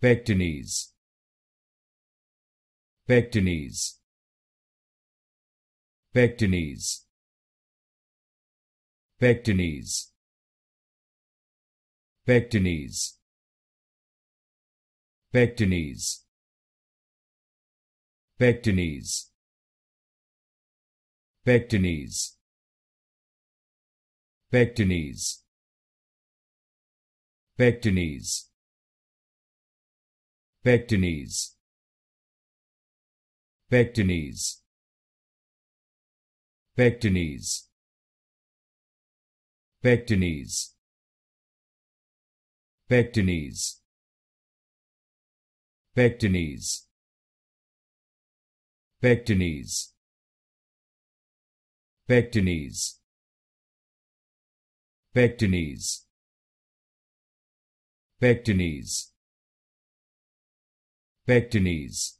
pectinase pectinase pectinase pectinase pectinase pectinase pectinase pectinase pectinase pectinase pectinase pectinase pectinase pectinase pectinase pectinase pectinase pectinase pectinase pectinase pectinase